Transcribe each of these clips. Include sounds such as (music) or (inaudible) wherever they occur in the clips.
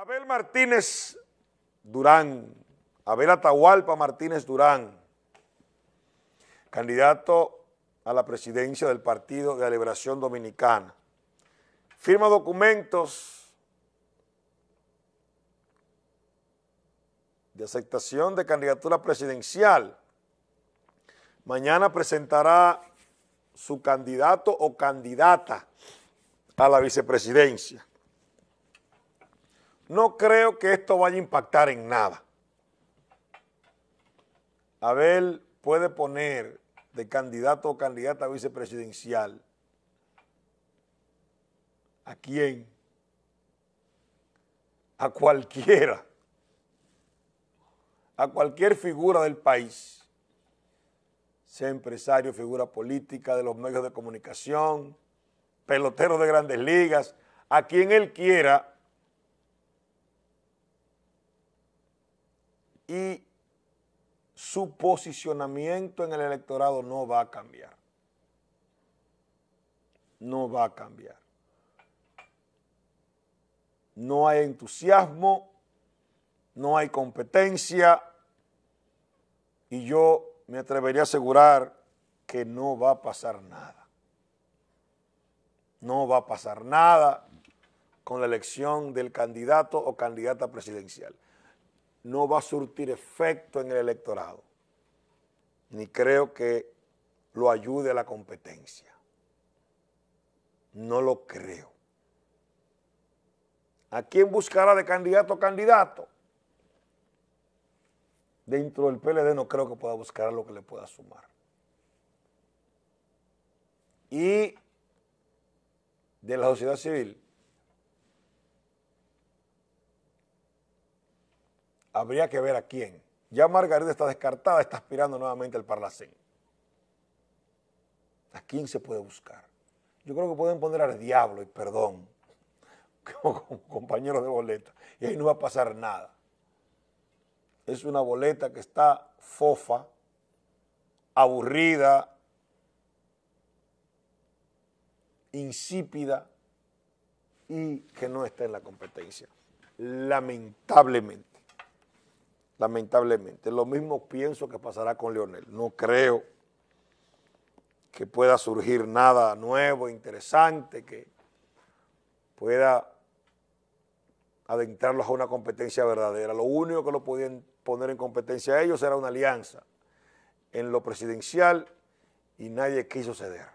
Abel Martínez Durán, Abel Atahualpa Martínez Durán, candidato a la presidencia del Partido de la Liberación Dominicana. Firma documentos de aceptación de candidatura presidencial. Mañana presentará su candidato o candidata a la vicepresidencia. No creo que esto vaya a impactar en nada. Abel puede poner de candidato o candidata a vicepresidencial a quien, a cualquiera, a cualquier figura del país, sea empresario, figura política de los medios de comunicación, pelotero de grandes ligas, a quien él quiera y su posicionamiento en el electorado no va a cambiar. No va a cambiar. No hay entusiasmo, no hay competencia y yo me atrevería a asegurar que no va a pasar nada. No va a pasar nada con la elección del candidato o candidata presidencial no va a surtir efecto en el electorado, ni creo que lo ayude a la competencia. No lo creo. ¿A quién buscará de candidato a candidato? Dentro del PLD no creo que pueda buscar a lo que le pueda sumar. Y de la sociedad civil, Habría que ver a quién. Ya Margarita está descartada, está aspirando nuevamente al Parlacén. ¿A quién se puede buscar? Yo creo que pueden poner al diablo y perdón, (laughs) como, compañero compañeros de boleta, y ahí no va a pasar nada. Es una boleta que está fofa, aburrida, insípida y que no está en la competencia, lamentablemente lamentablemente. Lo mismo pienso que pasará con Leonel. No creo que pueda surgir nada nuevo, interesante, que pueda adentrarlos a una competencia verdadera. Lo único que lo podían poner en competencia a ellos era una alianza en lo presidencial y nadie quiso ceder.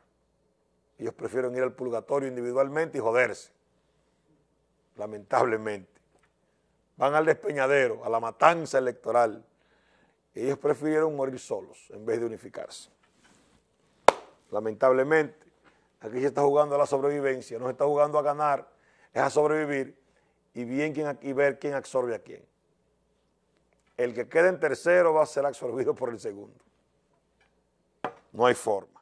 Ellos prefieren ir al purgatorio individualmente y joderse, lamentablemente van al despeñadero, a la matanza electoral. Ellos prefirieron morir solos en vez de unificarse. Lamentablemente, aquí se está jugando a la sobrevivencia, no se está jugando a ganar, es a sobrevivir y, bien quién, y ver quién absorbe a quién. El que quede en tercero va a ser absorbido por el segundo. No hay forma.